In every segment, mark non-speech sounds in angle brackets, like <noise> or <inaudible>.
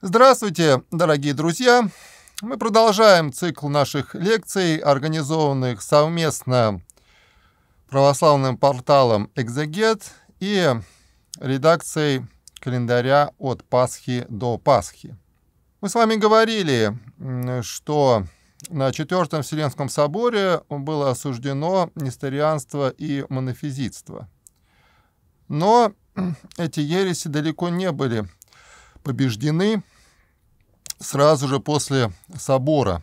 Здравствуйте, дорогие друзья! Мы продолжаем цикл наших лекций, организованных совместно православным порталом «Экзегет» и редакцией календаря «От Пасхи до Пасхи». Мы с вами говорили, что на Четвертом Вселенском соборе было осуждено нестерианство и монофизитство. Но <clears throat> эти ереси далеко не были побеждены сразу же после собора.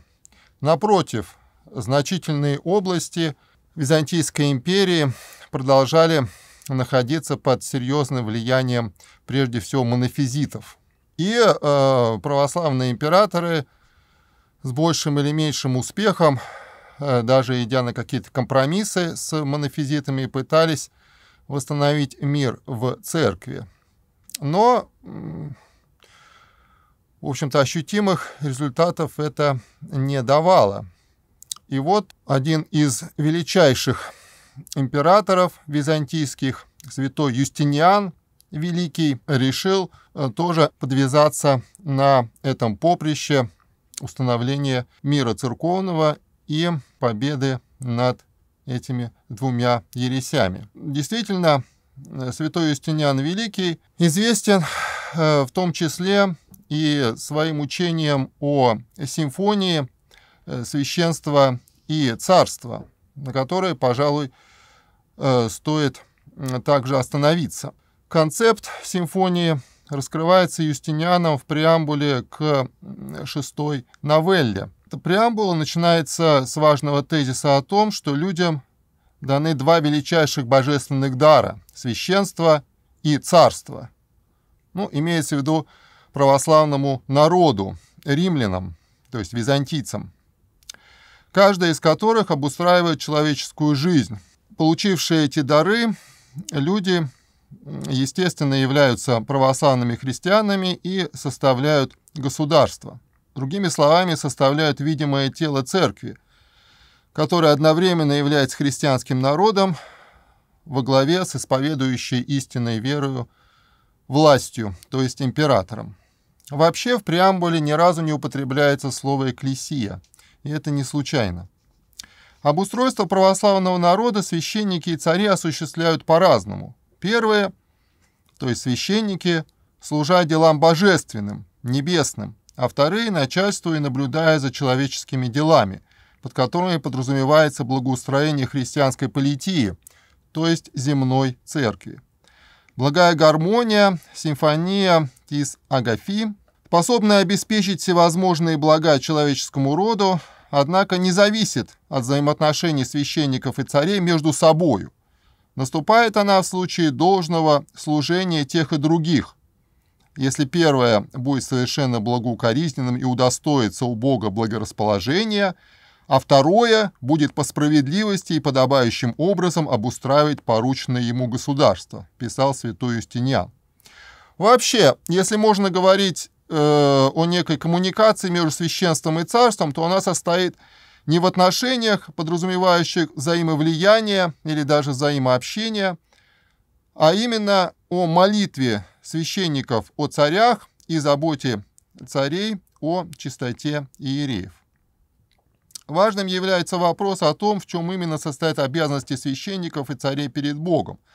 Напротив, значительные области Византийской империи продолжали находиться под серьезным влиянием прежде всего монофизитов. И э, православные императоры с большим или меньшим успехом, э, даже идя на какие-то компромиссы с монофизитами, пытались восстановить мир в церкви. Но в общем-то, ощутимых результатов это не давало. И вот один из величайших императоров византийских, святой Юстиниан Великий, решил э, тоже подвязаться на этом поприще установления мира церковного и победы над этими двумя ересями. Действительно, э, святой Юстиниан Великий известен э, в том числе и своим учением о симфонии э, священства и царства, на которой, пожалуй, э, стоит также остановиться. Концепт симфонии раскрывается Юстинианом в преамбуле к шестой новелле. Эта преамбула начинается с важного тезиса о том, что людям даны два величайших божественных дара – священство и царство. Ну, имеется в виду православному народу, римлянам, то есть византийцам, каждая из которых обустраивает человеческую жизнь. Получившие эти дары, люди, естественно, являются православными христианами и составляют государство. Другими словами, составляют видимое тело церкви, которое одновременно является христианским народом во главе с исповедующей истинной верою властью, то есть императором. Вообще в преамбуле ни разу не употребляется слово «экклесия», и это не случайно. Обустройство православного народа священники и цари осуществляют по-разному. Первое, то есть священники, служа делам божественным, небесным, а вторые – начальству и наблюдая за человеческими делами, под которыми подразумевается благоустроение христианской политии, то есть земной церкви. Благая гармония, симфония из Агафи, способная обеспечить всевозможные блага человеческому роду, однако не зависит от взаимоотношений священников и царей между собою. Наступает она в случае должного служения тех и других. Если первое будет совершенно благоукоризненным и удостоится у Бога благорасположения, а второе будет по справедливости и подобающим образом обустраивать порученное ему государство, писал святой Юстиниан. Вообще, если можно говорить э, о некой коммуникации между священством и царством, то она состоит не в отношениях, подразумевающих взаимовлияние или даже взаимообщение, а именно о молитве священников о царях и заботе царей о чистоте иереев. Важным является вопрос о том, в чем именно состоят обязанности священников и царей перед Богом –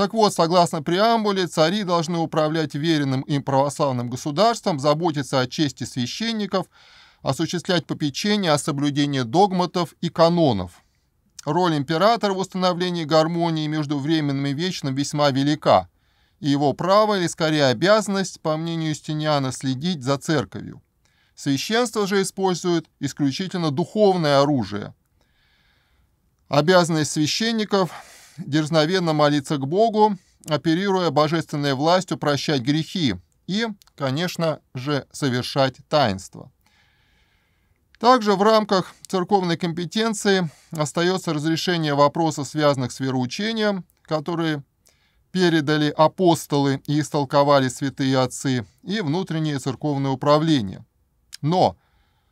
так вот, согласно преамбуле, цари должны управлять веренным им православным государством, заботиться о чести священников, осуществлять попечение о соблюдении догматов и канонов. Роль императора в установлении гармонии между временным и вечным весьма велика, и его право, или скорее обязанность, по мнению Юстиниана, следить за церковью. Священство же использует исключительно духовное оружие. Обязанность священников – дерзновенно молиться к Богу, оперируя божественной властью прощать грехи и, конечно же, совершать таинство. Также в рамках церковной компетенции остается разрешение вопросов, связанных с вероучением, которые передали апостолы и истолковали святые отцы, и внутреннее церковное управление. Но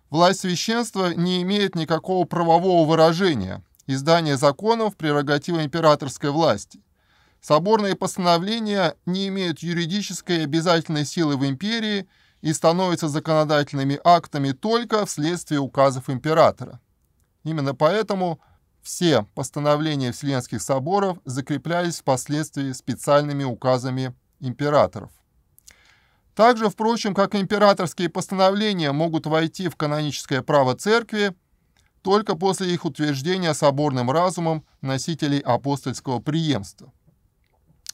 власть священства не имеет никакого правового выражения – издание законов – прерогатива императорской власти. Соборные постановления не имеют юридической обязательной силы в империи и становятся законодательными актами только вследствие указов императора. Именно поэтому все постановления Вселенских соборов закреплялись впоследствии специальными указами императоров. Также, впрочем, как императорские постановления могут войти в каноническое право церкви – только после их утверждения соборным разумом носителей апостольского преемства.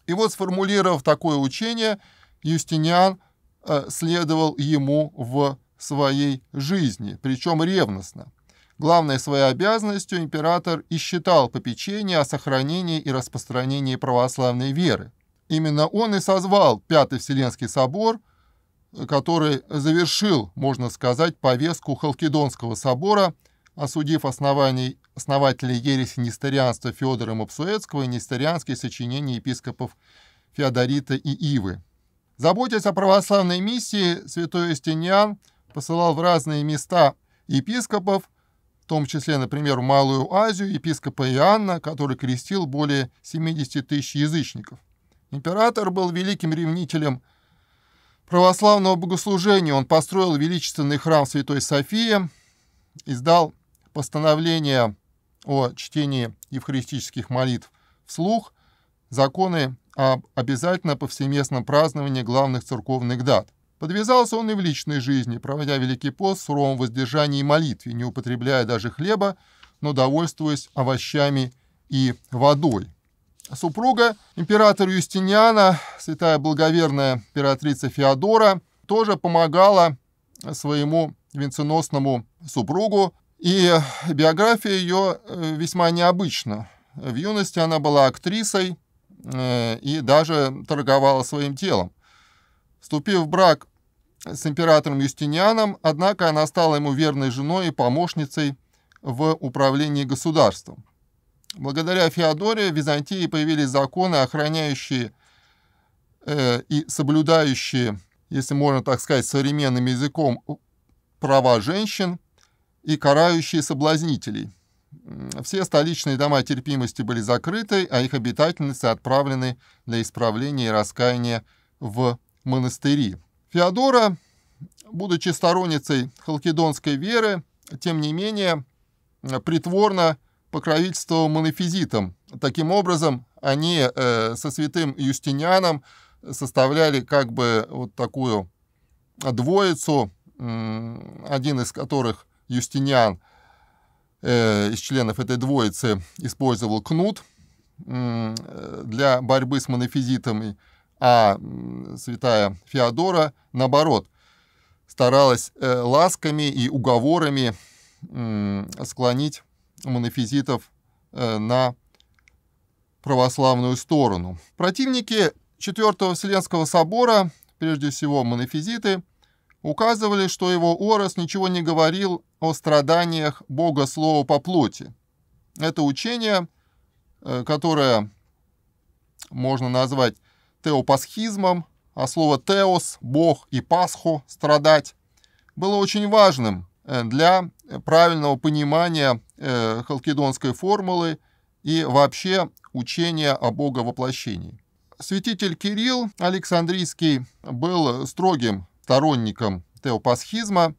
И вот, сформулировав такое учение, Юстиниан э, следовал ему в своей жизни, причем ревностно. Главной своей обязанностью император и считал попечение о сохранении и распространении православной веры. Именно он и созвал Пятый Вселенский собор, э, который завершил, можно сказать, повестку Халкидонского собора – осудив оснований, основателей ереси несторианства Федора Мапсуэцкого и несторианские сочинения епископов Феодорита и Ивы. Заботясь о православной миссии, святой Истиниан посылал в разные места епископов, в том числе, например, в Малую Азию, епископа Иоанна, который крестил более 70 тысяч язычников. Император был великим ревнителем православного богослужения. Он построил величественный храм Святой Софии, издал постановление о чтении евхаристических молитв вслух, законы об обязательно повсеместном праздновании главных церковных дат. Подвязался он и в личной жизни, проводя Великий пост в суровом воздержании и молитве, не употребляя даже хлеба, но довольствуясь овощами и водой. Супруга императора Юстиниана, святая благоверная императрица Феодора, тоже помогала своему венценосному супругу и биография ее э, весьма необычна. В юности она была актрисой э, и даже торговала своим телом. Вступив в брак с императором Юстинианом, однако она стала ему верной женой и помощницей в управлении государством. Благодаря Феодоре в Византии появились законы, охраняющие э, и соблюдающие, если можно так сказать, современным языком права женщин – и карающие соблазнителей. Все столичные дома терпимости были закрыты, а их обитательницы отправлены для исправления и раскаяния в монастыри. Феодора, будучи сторонницей халкидонской веры, тем не менее притворно покровительствовал монофизитам. Таким образом, они э, со святым Юстинианом составляли как бы вот такую двоицу, один из которых – Юстиниан э, из членов этой двоицы использовал кнут э, для борьбы с монофизитом, а святая Феодора, наоборот, старалась э, ласками и уговорами э, склонить монофизитов э, на православную сторону. Противники Четвертого Вселенского собора, прежде всего монофизиты – указывали, что его Орос ничего не говорил о страданиях Бога Слова по плоти. Это учение, э, которое можно назвать теопасхизмом, а слово «теос» — «бог» и Пасху — «страдать», было очень важным э, для правильного понимания э, халкидонской формулы и вообще учения о Бога воплощении. Святитель Кирилл Александрийский был строгим сторонником теопасхизма,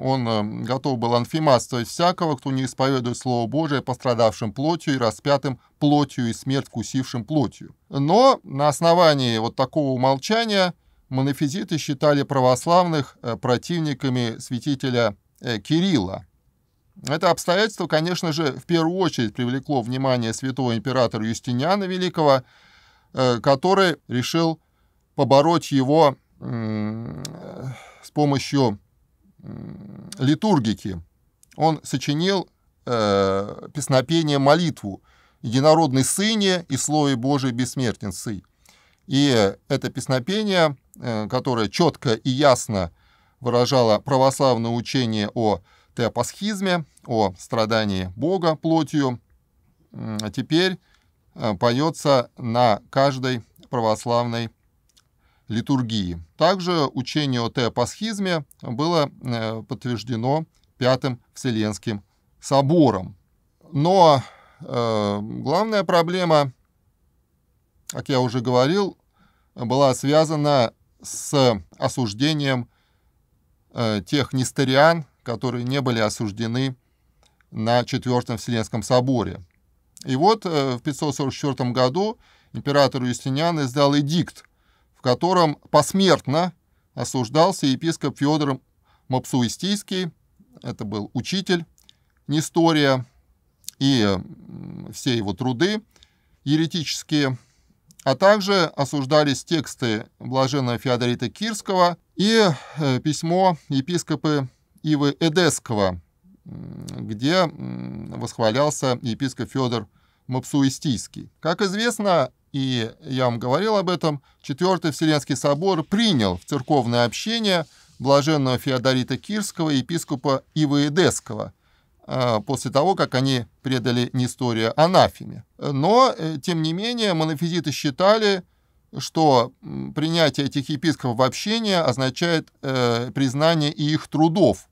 он э, готов был анфиматствовать всякого, кто не исповедует Слово Божие пострадавшим плотью и распятым плотью и смерть кусившим плотью. Но на основании вот такого умолчания монофизиты считали православных э, противниками святителя э, Кирилла. Это обстоятельство, конечно же, в первую очередь привлекло внимание святого императора Юстиниана Великого, который решил побороть его с помощью литургики он сочинил э, песнопение молитву «Единородный сыне и слове Божий бессмертен сы». И это песнопение, э, которое четко и ясно выражало православное учение о теопасхизме, о страдании Бога плотью, а теперь э, поется на каждой православной литургии. Также учение о теопасхизме было э, подтверждено Пятым Вселенским собором. Но э, главная проблема, как я уже говорил, была связана с осуждением э, тех нестериан, которые не были осуждены на Четвертом Вселенском соборе. И вот э, в 544 году император Юстиниан издал эдикт, в котором посмертно осуждался епископ Федор Мапсуистийский, это был учитель Нестория, и все его труды еретические, а также осуждались тексты блаженного Феодорита Кирского и э, письмо епископы Ивы Эдесского, где восхвалялся епископ Федор Мапсуистийский. Как известно, и я вам говорил об этом, Четвертый Вселенский собор принял в церковное общение блаженного Феодорита Кирского и епископа Ивы Эдесского а, после того, как они предали Нестория анафеме. Но, э, тем не менее, монофизиты считали, что принятие этих епископов в общение означает э, признание и их трудов –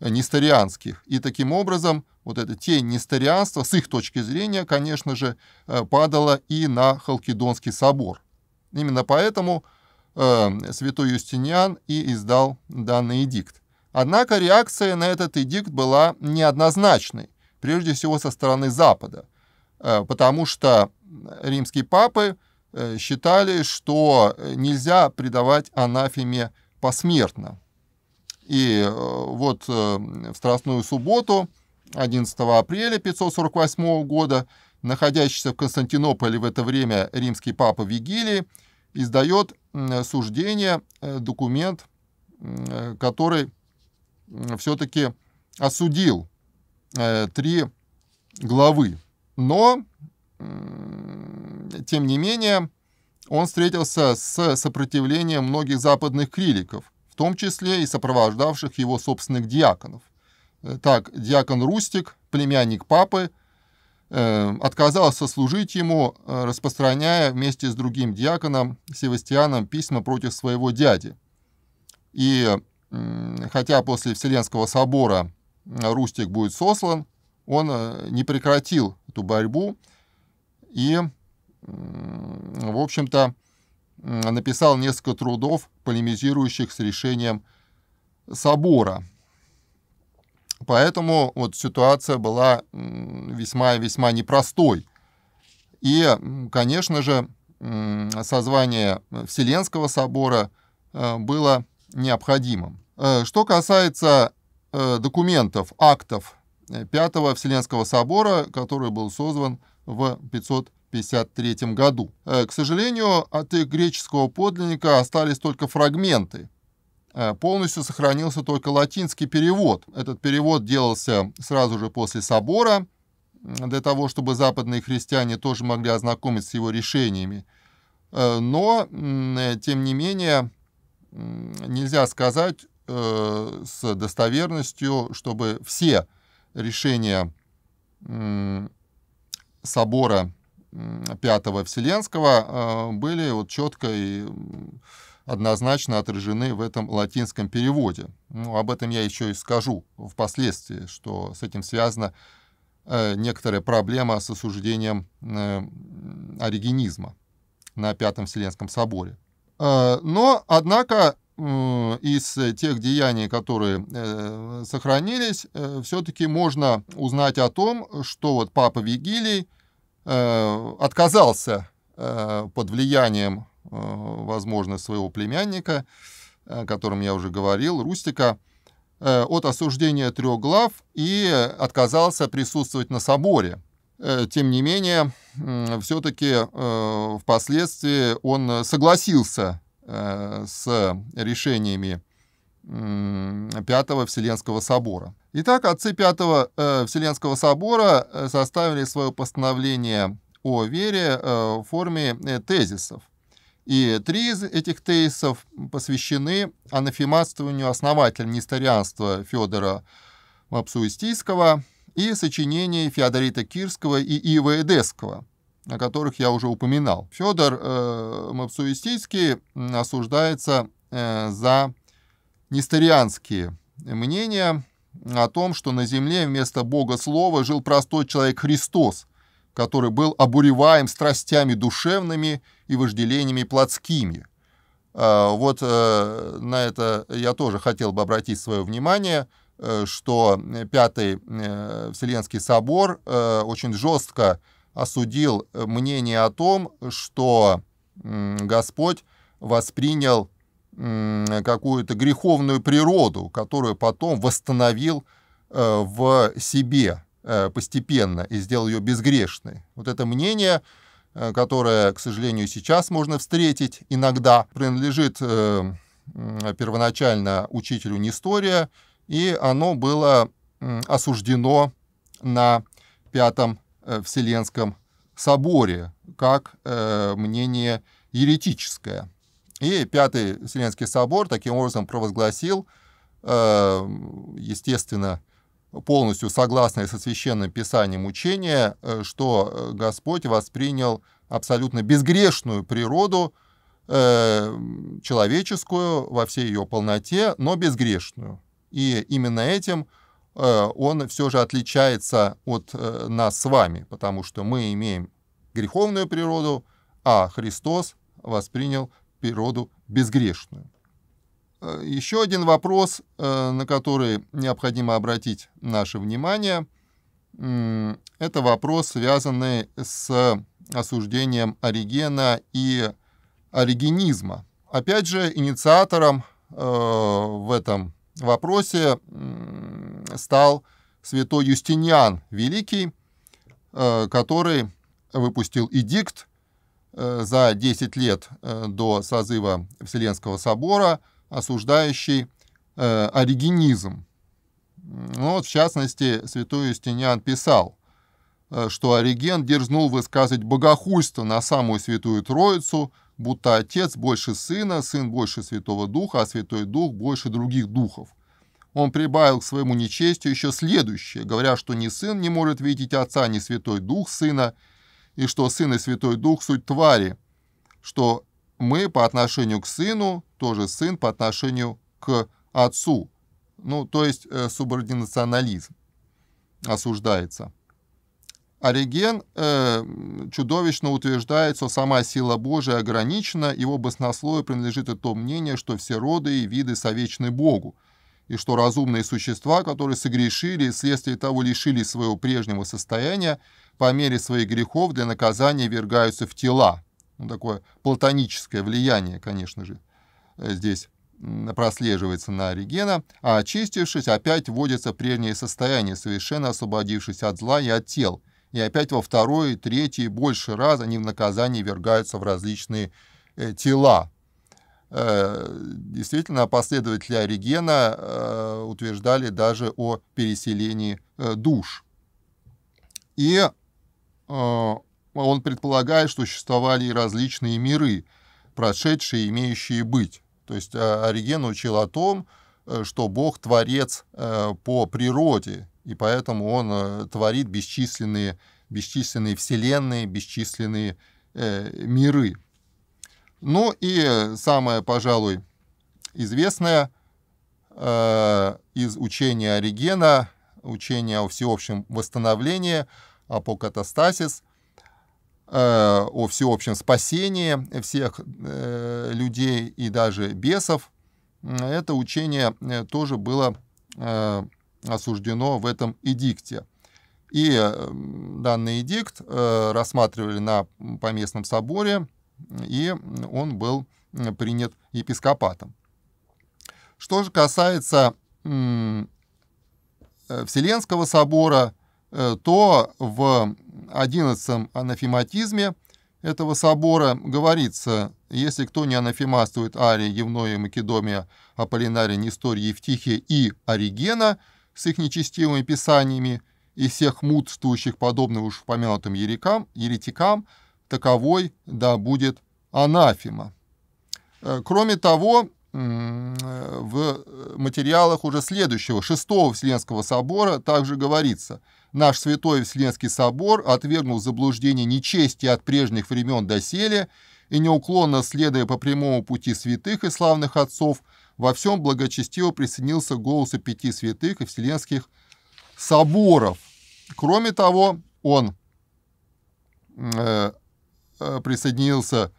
несторианских. И таким образом вот эта тень несторианства, с их точки зрения, конечно же, э, падала и на Халкидонский собор. Именно поэтому э, святой Юстиниан и издал данный эдикт. Однако реакция на этот эдикт была неоднозначной, прежде всего со стороны Запада, э, потому что римские папы э, считали, что э, нельзя предавать анафеме посмертно. И э, вот э, в Страстную субботу 11 апреля 548 года находящийся в Константинополе в это время римский папа Вигилий издает суждение, э, документ, который все-таки осудил три главы. Но, тем не менее, он встретился с сопротивлением многих западных критиков – том числе и сопровождавших его собственных диаконов. Э, так, диакон Рустик, племянник папы, э, отказался служить ему, э, распространяя вместе с другим диаконом Севастианом письма против своего дяди. И хотя после Вселенского собора Рустик будет сослан, он не прекратил эту борьбу и, в общем-то, написал несколько трудов, полемизирующих с решением собора. Поэтому вот ситуация была весьма и весьма непростой. И, конечно же, созвание Вселенского собора э, было необходимым. Э, что касается э, документов, актов Пятого Вселенского собора, который был созван в 500 1953 году. Э, к сожалению, от их греческого подлинника остались только фрагменты. Э, полностью сохранился только латинский перевод. Этот перевод делался сразу же после собора, для того, чтобы западные христиане тоже могли ознакомиться с его решениями. Э, но, тем не менее, нельзя сказать с достоверностью, чтобы все решения собора пятого Вселенского а, были вот четко и однозначно отражены в этом латинском переводе. Ну, об этом я еще и скажу впоследствии, что с этим связана э, некоторая проблема с осуждением э, оригенизма на Пятом Вселенском соборе. Э, но, однако, из тех деяний, которые сохранились, все-таки можно узнать о том, что вот Папа Вигилий Э, отказался э, под влиянием, э, возможно, своего племянника, о котором я уже говорил, Рустика, от осуждения трех глав и отказался присутствовать на соборе. Тем не менее, все-таки впоследствии он согласился с решениями Пятого Вселенского собора. Итак, отцы Пятого э, Вселенского собора э, составили свое постановление о вере э, в форме э, тезисов. И три из этих тезисов посвящены анафематствованию основателя несторианства Федора Мапсуистийского и сочинений Феодорита Кирского и Ива Эдесского, о которых я уже упоминал. Федор э, Мапсуистийский осуждается э, за несторианские мнения – о том, что на земле вместо Бога Слова жил простой человек Христос, который был обуреваем страстями душевными и вожделениями плотскими. А, вот э, на это я тоже хотел бы обратить свое внимание, э, что Пятый э, Вселенский собор очень жестко осудил мнение о том, что Господь воспринял какую-то греховную природу, которую потом восстановил э, в себе э, постепенно и сделал ее безгрешной. Вот это мнение, э, которое, к сожалению, сейчас можно встретить иногда, принадлежит первоначально учителю Нестория, и оно было осуждено на Пятом Вселенском соборе как мнение еретическое. И Пятый Вселенский собор таким образом провозгласил, э, естественно, полностью согласное со Священным Писанием учение, э, что э, Господь воспринял абсолютно безгрешную природу человеческую во всей ее полноте, но безгрешную. И именно этим он все же отличается от нас с вами, потому что мы имеем греховную природу, а Христос воспринял природу безгрешную. Э, Еще один вопрос, э, на который необходимо обратить наше внимание, это вопрос, связанный с осуждением оригена и оригенизма. Опять же, инициатором э, в этом вопросе стал святой Юстиниан Великий, который выпустил эдикт, Э, за 10 лет э, до созыва Вселенского собора, осуждающий э, оригенизм. Ну, вот, в частности, святой Юстиниан писал, что Ориген дерзнул высказывать богохульство на самую Святую Троицу, будто Отец больше Сына, Сын больше Святого Духа, а Святой Дух больше других духов. Он прибавил к своему нечестию еще следующее, говоря, что ни Сын не может видеть Отца, ни Святой Дух Сына, и что Сын и Святой Дух – суть твари, что мы по отношению к Сыну, тоже Сын по отношению к Отцу, ну, то есть э, субординационализм осуждается. Ориген э, чудовищно утверждает, что сама сила Божия ограничена, его баснословие принадлежит и то мнение, что все роды и виды совечны Богу – и что разумные существа, которые согрешили и вследствие того лишились своего прежнего состояния, по мере своих грехов для наказания вергаются в тела. Ну, такое платоническое влияние, конечно же, э, здесь прослеживается на Оригена, а очистившись, опять вводится прежнее состояние, совершенно освободившись от зла и от тел. И опять во второй, третий и больше раз они в наказание вергаются в различные э, тела, Э, действительно последователи Оригена э, утверждали даже о переселении э, душ. И он предполагает, что существовали и различные миры, прошедшие и имеющие быть. То есть Ориген учил о том, что Бог творец по природе, и поэтому он творит бесчисленные, бесчисленные вселенные, бесчисленные миры. Ну и самое, пожалуй, известное э, из учения Оригена, учения о всеобщем восстановлении, апокатастасис, э, о всеобщем спасении всех э, людей и даже бесов. Это учение э, тоже было э, осуждено в этом эдикте. И э, данный эдикт э, рассматривали на поместном соборе – и он был принят епископатом. Что же касается э, Вселенского собора, э, то в 11 анафематизме этого собора говорится, если кто не анафематствует Ария, Евноя, Македомия, Аполлинария, Нестория, Евтихия и Оригена с их нечестивыми писаниями и всех мудрствующих подобно уж упомянутым ерекам, еретикам таковой да будет анафима. Э, кроме того, э, в материалах уже следующего, шестого Вселенского собора также говорится, наш Святой Вселенский собор отвергнул заблуждение нечести от прежних времен до селе и неуклонно следуя по прямому пути святых и славных отцов, во всем благочестиво присоединился к голосу пяти святых и вселенских соборов. Кроме того, он э, Э, присоединился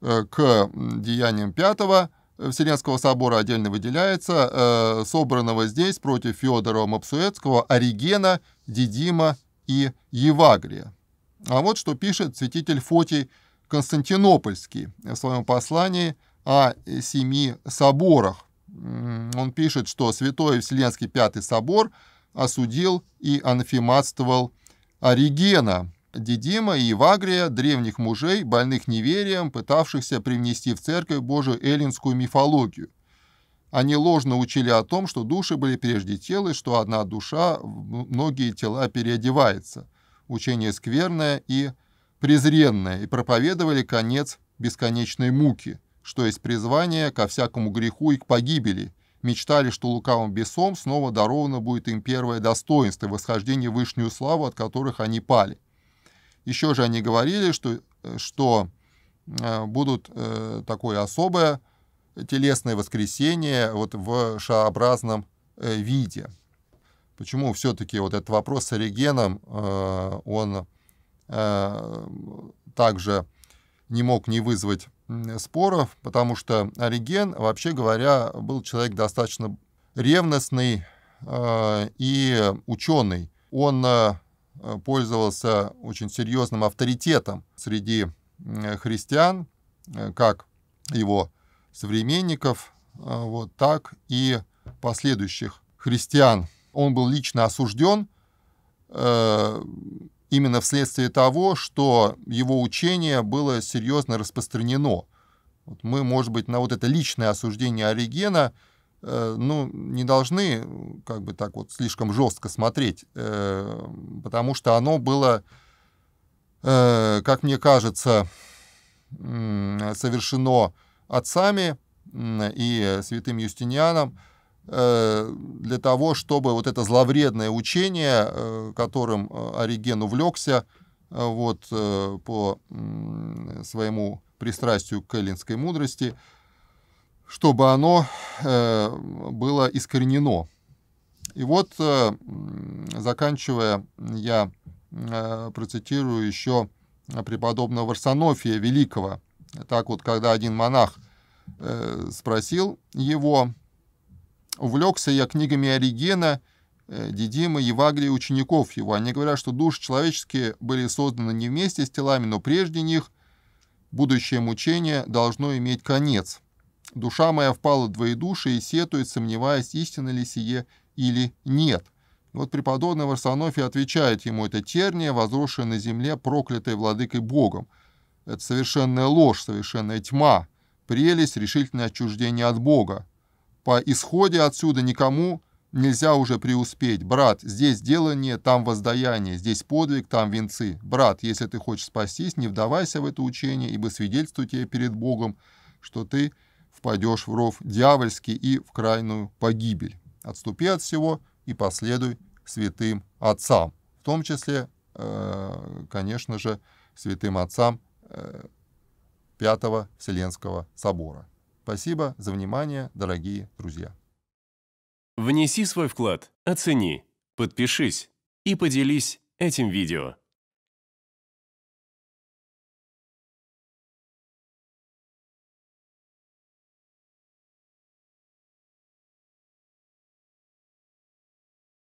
э, к деяниям пятого э, Вселенского собора отдельно выделяется, собранного здесь против Федора Мапсуэцкого, Оригена, Дидима и Евагрия. А вот что пишет святитель Фотий Константинопольский в своем послании о семи соборах. Он пишет, что Святой Вселенский Пятый Собор осудил и анфиматствовал Оригена, Дидима и Вагрия, древних мужей, больных неверием, пытавшихся привнести в церковь Божию эллинскую мифологию. Они ложно учили о том, что души были прежде тела, что одна душа в многие тела переодевается. Учение скверное и презренное, и проповедовали конец бесконечной муки, что есть призвание ко всякому греху и к погибели. Мечтали, что лукавым бесом снова даровано будет им первое достоинство, восхождение в вышнюю славу, от которых они пали. Еще же они говорили, что, э, что э, будут э, такое особое телесное воскресение вот в шаобразном виде. Почему все-таки вот этот вопрос с Оригеном, он также не мог не вызвать споров, потому что Ориген, вообще говоря, был человек достаточно ревностный и ученый. Он Э, пользовался очень серьезным авторитетом среди христиан, э, как его современников, э, вот так и последующих христиан. Он был лично осужден именно вследствие того, что его учение было серьезно распространено. мы, может быть, на вот это личное осуждение Оригена – Э, ну, не должны как бы так вот слишком жестко смотреть, э, потому что оно было, э, как мне кажется, совершено отцами и святым Юстинианом для того, чтобы вот это зловредное учение, которым Ориген увлекся, вот по своему пристрастию к эллинской мудрости, чтобы оно э, было искоренено. И вот, э, заканчивая, я э, процитирую еще э, преподобного Варсонофия Великого. Так вот, когда один монах э, спросил его, увлекся я книгами Оригена, э, Дидима, Евагрия, учеников его. Они говорят, что души человеческие были созданы не вместе с телами, но прежде них будущее мучение должно иметь конец – Душа моя впала в двоедушие и сетует, сомневаясь, истинно ли сие или нет. Вот преподобный Варсонофий отвечает ему, это терния, возросшая на земле, проклятая владыкой Богом. Это совершенная ложь, совершенная тьма, прелесть, решительное отчуждение от Бога. По исходе отсюда никому нельзя уже преуспеть. Брат, здесь делание, там воздаяние, здесь подвиг, там венцы. Брат, если ты хочешь спастись, не вдавайся в это учение, ибо свидетельствую тебе перед Богом, что ты – впадешь в ров дьявольский и в крайнюю погибель. Отступи от всего и последуй святым отцам, в том числе, э, конечно же, святым отцам э, Пятого Вселенского собора. Спасибо за внимание, дорогие друзья. Внеси свой вклад, оцени, подпишись и поделись этим видео.